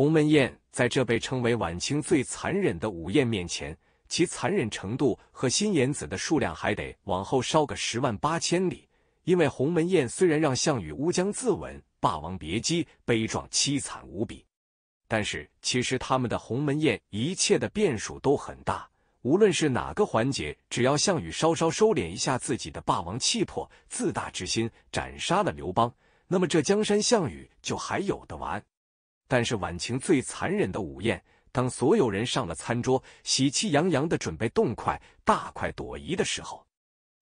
鸿门宴在这被称为晚清最残忍的午宴面前，其残忍程度和新颜子的数量还得往后烧个十万八千里。因为鸿门宴虽然让项羽乌江自刎，霸王别姬悲壮凄惨无比，但是其实他们的鸿门宴一切的变数都很大。无论是哪个环节，只要项羽稍稍收敛一下自己的霸王气魄、自大之心，斩杀了刘邦，那么这江山项羽就还有的玩。但是晚晴最残忍的午宴，当所有人上了餐桌，喜气洋洋的准备动筷、大快朵颐的时候，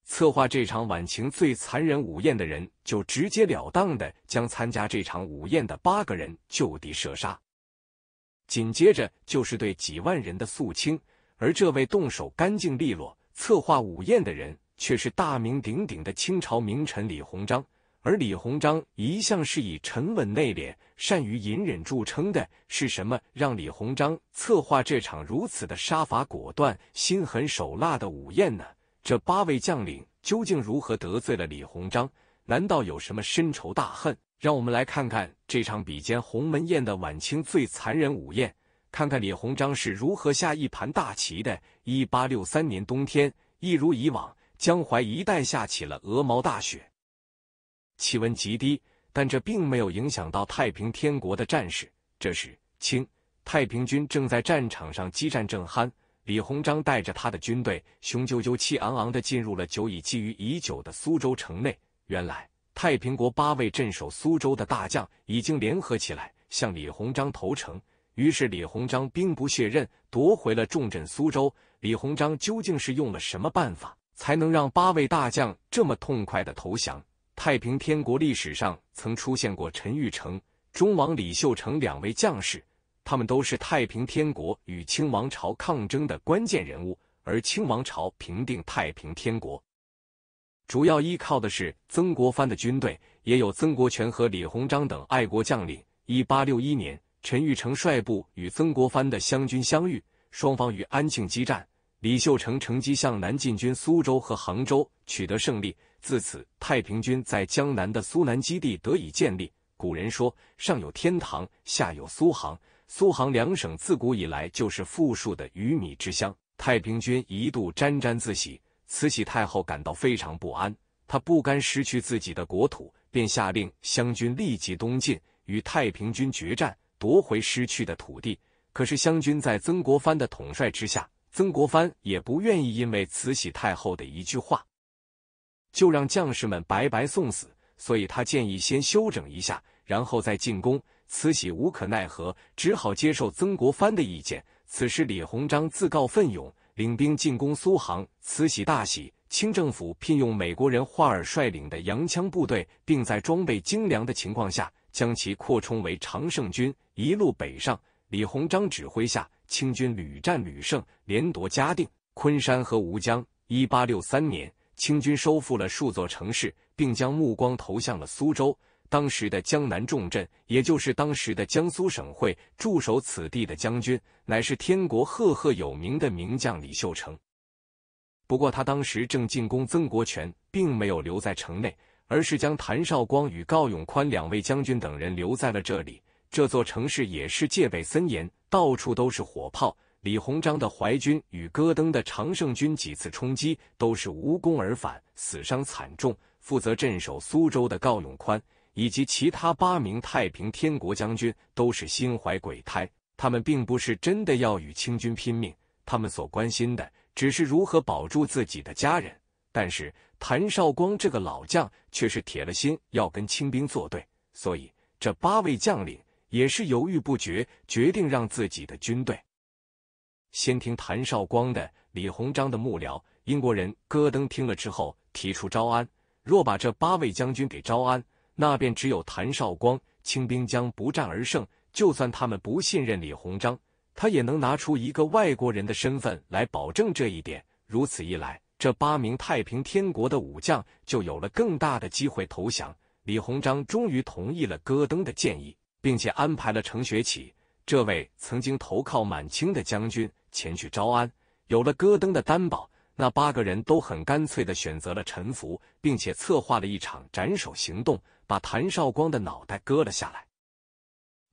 策划这场晚晴最残忍午宴的人，就直截了当的将参加这场午宴的八个人就地射杀。紧接着就是对几万人的肃清，而这位动手干净利落、策划午宴的人，却是大名鼎鼎的清朝名臣李鸿章。而李鸿章一向是以沉稳内敛、善于隐忍著称的，是什么让李鸿章策划这场如此的杀伐果断、心狠手辣的午宴呢？这八位将领究竟如何得罪了李鸿章？难道有什么深仇大恨？让我们来看看这场比肩鸿门宴的晚清最残忍午宴，看看李鸿章是如何下一盘大棋的。1863年冬天，一如以往，江淮一带下起了鹅毛大雪。气温极低，但这并没有影响到太平天国的战士。这时，清太平军正在战场上激战正酣。李鸿章带着他的军队，雄赳赳、气昂昂的进入了久已觊觎已久的苏州城内。原来，太平国八位镇守苏州的大将已经联合起来向李鸿章投诚。于是，李鸿章兵不血刃夺回了重镇苏州。李鸿章究竟是用了什么办法，才能让八位大将这么痛快的投降？太平天国历史上曾出现过陈玉成、忠王李秀成两位将士，他们都是太平天国与清王朝抗争的关键人物。而清王朝平定太平天国，主要依靠的是曾国藩的军队，也有曾国荃和李鸿章等爱国将领。一八六一年，陈玉成率部与曾国藩的湘军相遇，双方于安庆激战，李秀成乘机向南进军苏州和杭州。取得胜利，自此太平军在江南的苏南基地得以建立。古人说：“上有天堂，下有苏杭。”苏杭两省自古以来就是富庶的鱼米之乡。太平军一度沾沾自喜，慈禧太后感到非常不安，她不甘失去自己的国土，便下令湘军立即东进，与太平军决战，夺回失去的土地。可是湘军在曾国藩的统帅之下，曾国藩也不愿意因为慈禧太后的一句话。就让将士们白白送死，所以他建议先休整一下，然后再进攻。慈禧无可奈何，只好接受曾国藩的意见。此时，李鸿章自告奋勇，领兵进攻苏杭。慈禧大喜，清政府聘用美国人华尔率领的洋枪部队，并在装备精良的情况下，将其扩充为常胜军，一路北上。李鸿章指挥下，清军屡战屡胜，连夺嘉定、昆山和吴江。一八六三年。清军收复了数座城市，并将目光投向了苏州，当时的江南重镇，也就是当时的江苏省会。驻守此地的将军乃是天国赫赫有名的名将李秀成，不过他当时正进攻曾国荃，并没有留在城内，而是将谭绍光与郜永宽两位将军等人留在了这里。这座城市也是戒备森严，到处都是火炮。李鸿章的淮军与戈登的常胜军几次冲击都是无功而返，死伤惨重。负责镇守苏州的郜永宽以及其他八名太平天国将军都是心怀鬼胎，他们并不是真的要与清军拼命，他们所关心的只是如何保住自己的家人。但是谭绍光这个老将却是铁了心要跟清兵作对，所以这八位将领也是犹豫不决，决定让自己的军队。先听谭绍光的，李鸿章的幕僚英国人戈登听了之后，提出招安。若把这八位将军给招安，那便只有谭绍光，清兵将不战而胜。就算他们不信任李鸿章，他也能拿出一个外国人的身份来保证这一点。如此一来，这八名太平天国的武将就有了更大的机会投降。李鸿章终于同意了戈登的建议，并且安排了程学启这位曾经投靠满清的将军。前去招安，有了戈登的担保，那八个人都很干脆的选择了臣服，并且策划了一场斩首行动，把谭绍光的脑袋割了下来，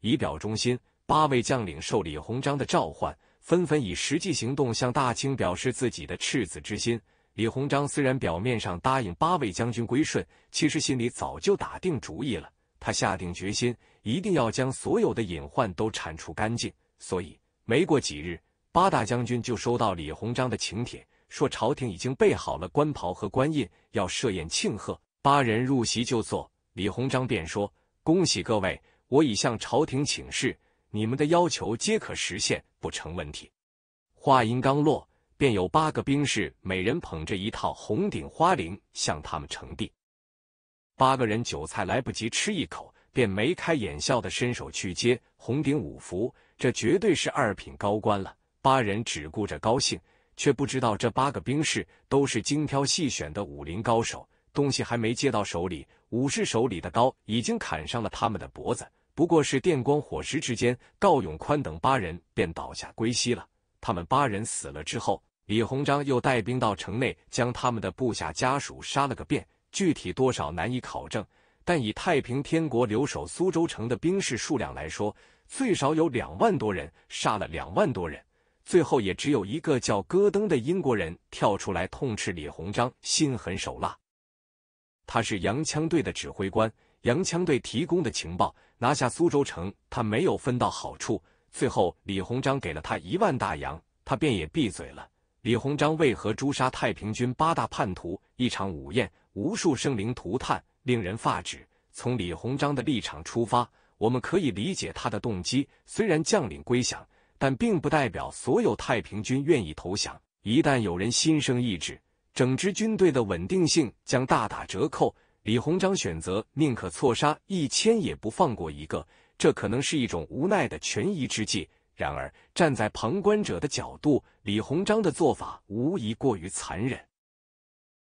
以表忠心。八位将领受李鸿章的召唤，纷纷以实际行动向大清表示自己的赤子之心。李鸿章虽然表面上答应八位将军归顺，其实心里早就打定主意了。他下定决心，一定要将所有的隐患都铲除干净。所以，没过几日。八大将军就收到李鸿章的请帖，说朝廷已经备好了官袍和官印，要设宴庆贺。八人入席就坐，李鸿章便说：“恭喜各位，我已向朝廷请示，你们的要求皆可实现，不成问题。”话音刚落，便有八个兵士每人捧着一套红顶花翎向他们呈递。八个人酒菜来不及吃一口，便眉开眼笑的伸手去接红顶五福，这绝对是二品高官了。八人只顾着高兴，却不知道这八个兵士都是精挑细选的武林高手。东西还没接到手里，武士手里的刀已经砍上了他们的脖子。不过是电光火石之间，郜永宽等八人便倒下归西了。他们八人死了之后，李鸿章又带兵到城内，将他们的部下家属杀了个遍。具体多少难以考证，但以太平天国留守苏州城的兵士数量来说，最少有两万多人，杀了两万多人。最后，也只有一个叫戈登的英国人跳出来痛斥李鸿章心狠手辣。他是洋枪队的指挥官，洋枪队提供的情报拿下苏州城，他没有分到好处。最后，李鸿章给了他一万大洋，他便也闭嘴了。李鸿章为何诛杀太平军八大叛徒？一场午宴，无数生灵涂炭，令人发指。从李鸿章的立场出发，我们可以理解他的动机。虽然将领归降。但并不代表所有太平军愿意投降。一旦有人心生意志，整支军队的稳定性将大打折扣。李鸿章选择宁可错杀一千，也不放过一个，这可能是一种无奈的权宜之计。然而，站在旁观者的角度，李鸿章的做法无疑过于残忍。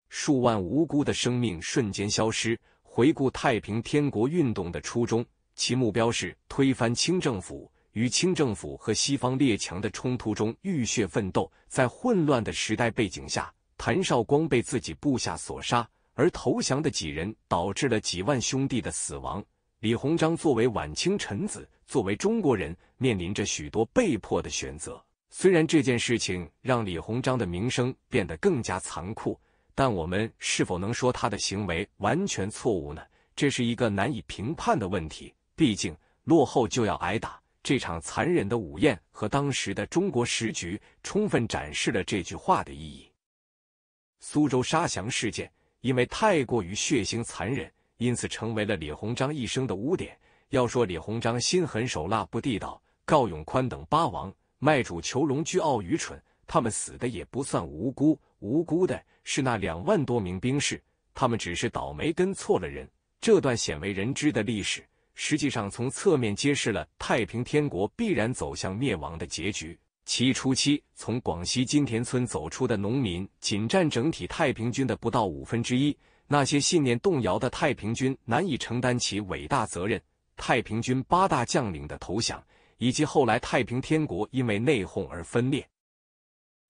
数万无辜的生命瞬间消失。回顾太平天国运动的初衷，其目标是推翻清政府。与清政府和西方列强的冲突中浴血奋斗，在混乱的时代背景下，谭绍光被自己部下所杀，而投降的几人导致了几万兄弟的死亡。李鸿章作为晚清臣子，作为中国人，面临着许多被迫的选择。虽然这件事情让李鸿章的名声变得更加残酷，但我们是否能说他的行为完全错误呢？这是一个难以评判的问题。毕竟，落后就要挨打。这场残忍的午宴和当时的中国时局，充分展示了这句话的意义。苏州杀降事件因为太过于血腥残忍，因此成为了李鸿章一生的污点。要说李鸿章心狠手辣不地道，郜永宽等八王卖主求荣、居傲愚蠢，他们死的也不算无辜。无辜的是那两万多名兵士，他们只是倒霉跟错了人。这段鲜为人知的历史。实际上，从侧面揭示了太平天国必然走向灭亡的结局。起义初期，从广西金田村走出的农民仅占整体太平军的不到五分之一，那些信念动摇的太平军难以承担起伟大责任。太平军八大将领的投降，以及后来太平天国因为内讧而分裂，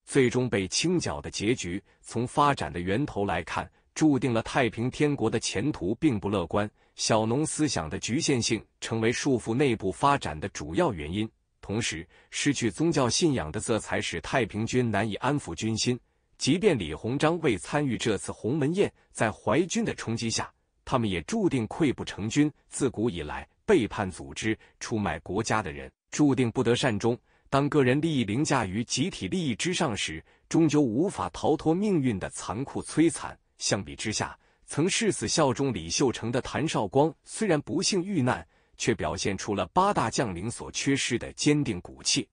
最终被清剿的结局，从发展的源头来看。注定了太平天国的前途并不乐观，小农思想的局限性成为束缚内部发展的主要原因。同时，失去宗教信仰的色彩，使太平军难以安抚军心。即便李鸿章未参与这次鸿门宴，在淮军的冲击下，他们也注定溃不成军。自古以来，背叛组织、出卖国家的人，注定不得善终。当个人利益凌驾于集体利益之上时，终究无法逃脱命运的残酷摧残。相比之下，曾誓死效忠李秀成的谭绍光虽然不幸遇难，却表现出了八大将领所缺失的坚定骨气。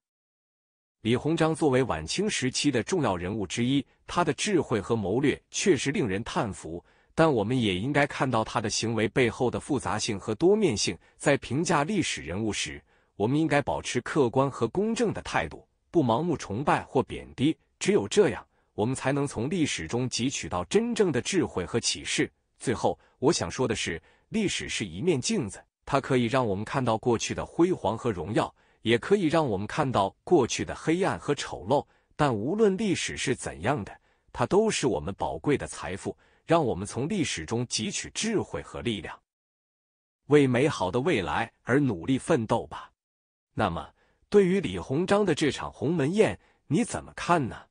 李鸿章作为晚清时期的重要人物之一，他的智慧和谋略确实令人叹服，但我们也应该看到他的行为背后的复杂性和多面性。在评价历史人物时，我们应该保持客观和公正的态度，不盲目崇拜或贬低。只有这样。我们才能从历史中汲取到真正的智慧和启示。最后，我想说的是，历史是一面镜子，它可以让我们看到过去的辉煌和荣耀，也可以让我们看到过去的黑暗和丑陋。但无论历史是怎样的，它都是我们宝贵的财富。让我们从历史中汲取智慧和力量，为美好的未来而努力奋斗吧。那么，对于李鸿章的这场鸿门宴，你怎么看呢？